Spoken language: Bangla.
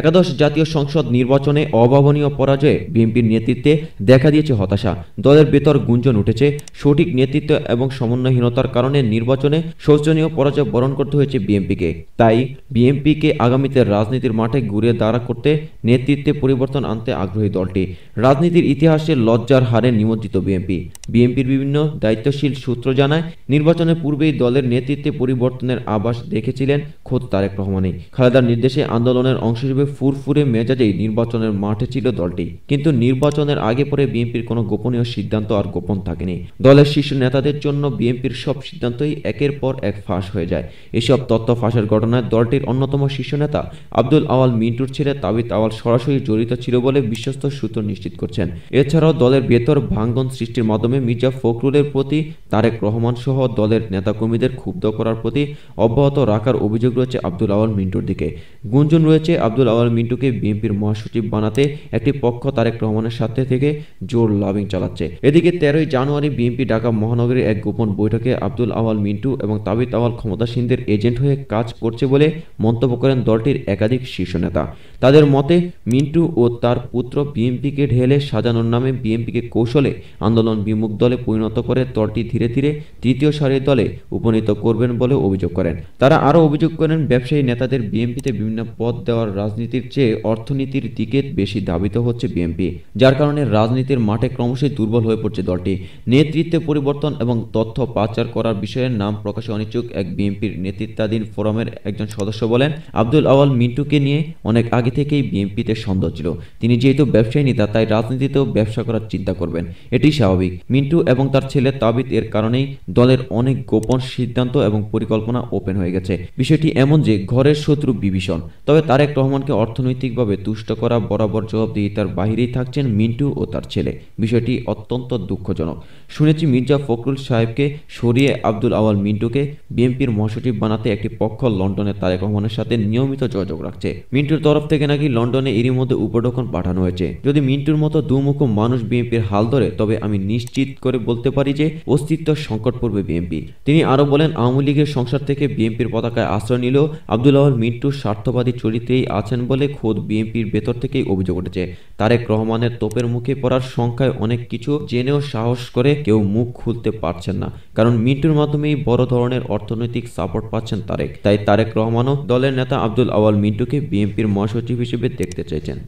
একাদশ জাতীয় সংসদ নির্বাচনে অভাবনীয় পরাজয়ে বিএনপির নেতৃত্বে দেখা দিয়েছে হতাশা দলের বেতর গুঞ্জন উঠেছে সঠিক নেতৃত্ব এবং সমন্বয়হীনতার কারণে নির্বাচনে শোচনীয় পরাজয় বরণ করতে হয়েছে বিএনপিকে তাই বিএনপিকে আগামীতে রাজনীতির মাঠে ঘুরে দাঁড়া করতে নেতৃত্বে পরিবর্তন আনতে আগ্রহী দলটি রাজনীতির ইতিহাসে লজ্জার হারে নিমজ্জিত বিএনপি বিএনপির বিভিন্ন দায়িত্বশীল সূত্র জানায় নির্বাচনের পূর্বেই দলের নেতৃত্বে পরিবর্তনের আভাস দেখেছিলেন খোদ তারেক রহমানই খালেদার নির্দেশে আন্দোলনের অংশ হিসেবে ফুরফুরে মেজাজেই নির্বাচনের মাঠে ছিল দলটি কিন্তু নির্বাচনের আগে পরে বিএনপির কোনো গোপনীয় সিদ্ধান্ত আর গোপন থাকেনি দলের শীর্ষ নেতাদের জন্য বিএনপির সব সিদ্ধান্তই একের পর এক ফাঁস হয়ে যায় এসব তথ্য ফাঁসের ঘটনায় দলটির অন্যতম শীর্ষ নেতা আব্দুল আওয়াল মিন্টুর ছেলে তাবিত আওয়াল সরাসরি জড়িত ছিল বলে বিশ্বস্ত সূত্র নিশ্চিত করছেন এছাড়াও দলের ভেতর ভাঙ্গন সৃষ্টির মাধ্যমে মির্জা ফখরুলের প্রতি তারেক রহমান সহ দলের নেতাকর্মীদের ক্ষুব্ধ করার প্রতি অব্যাহত রাখার অভিযোগ রয়েছে আব্দুল আওয়াল মিন্টুর দিকে গুঞ্জন রয়েছে আব্দুল আব্দুল আওয়াল মিন্টুকে বিএনপির মহাসচিব বানাতে একটি পক্ষ তারেক রহমানের সাথে থেকে জোর লবিং চালাচ্ছে এদিকে তেরোই জানুয়ারি বিএনপি ঢাকা মহানগরের এক গোপন বৈঠকে আব্দুল আওয়াল মিন্টু এবং তাবিত আওয়াল ক্ষমতাসীনদের এজেন্ট হয়ে কাজ করছে বলে মন্তব্য করেন দলটির একাধিক শীর্ষ নেতা তাদের মতে মিন্টু ও তার পুত্র বিএনপিকে ঢেলে সাজানোর নামে বিএনপিকে কৌশলে আন্দোলন বিমুখ দলে পরিণত করে দলটি ধীরে ধীরে তৃতীয় সারির দলে উপনীত করবেন বলে অভিযোগ করেন তারা আরও অভিযোগ করেন ব্যবসায়ী নেতাদের বিএনপিতে বিভিন্ন পদ দেওয়ার রাজনীতি রাজনীতির চেয়ে অর্থনীতির দিকে বেশি দাবিত হচ্ছে বিএনপি যার কারণে রাজনীতির মাঠে ক্রমশই দুর্বল হয়ে পড়ছে দলটি নেতৃত্বে পরিবর্তন এবং তথ্য পাচার করার বিষয়ে নাম প্রকাশে অনিচ্ছুক এক বিএনপির নেতৃত্বাধীন ফোরামের একজন সদস্য বলেন আব্দুল আওয়াল মিন্টুকে নিয়ে অনেক আগে থেকেই বিএনপিতে সন্দেহ ছিল তিনি যেহেতু ব্যবসায়ী নেতা তাই রাজনীতিতেও ব্যবসা করার চিন্তা করবেন এটি স্বাভাবিক মিন্টু এবং তার ছেলে তাবিদ এর কারণেই দলের অনেক গোপন সিদ্ধান্ত এবং পরিকল্পনা ওপেন হয়ে গেছে বিষয়টি এমন যে ঘরের শত্রু বিভীষণ তবে তারেক রহমান রহমানকে অর্থনৈতিকভাবে তুষ্ট করা বরাবর জবাবদিহিতার বাহিরেই থাকছেন মিন্টু ও তার ছেলে বিষয়টি অত্যন্ত দুঃখজনক শুনেছি মির্জা ফখরুল সাহেবকে সরিয়ে আব্দুল আওয়াল মিন্টুকে বিএনপির মহাসচিব বানাতে একটি পক্ষ লন্ডনে তারেক রহমানের সাথে নিয়মিত যোগাযোগ রাখছে মিন্টুর তরফ থেকে নাকি লন্ডনে এরই মধ্যে উপঢকন পাঠানো হয়েছে যদি মিন্টুর মতো দুমুখ মানুষ বিএনপির হাল ধরে তবে আমি নিশ্চিত করে বলতে পারি যে অস্তিত্ব সংকট পড়বে বিএনপি তিনি আরও বলেন আওয়ামী লীগের সংসার থেকে বিএনপির পতাকায় আশ্রয় নিল আব্দুল আওয়াল মিন্টুর স্বার্থবাদী চরিত্রেই আছেন করছেন বলে খোদ বিএনপির ভেতর থেকেই অভিযোগ উঠেছে তারেক রহমানের তোপের মুখে পড়ার সংখ্যায় অনেক কিছু জেনেও সাহস করে কেউ মুখ খুলতে পারছেন না কারণ মিন্টুর মাধ্যমেই বড় ধরনের অর্থনৈতিক সাপোর্ট পাচ্ছেন তারেক তাই তারেক রহমানও দলের নেতা আব্দুল আওয়াল মিন্টুকে বিএনপির মহাসচিব হিসেবে দেখতে চাইছেন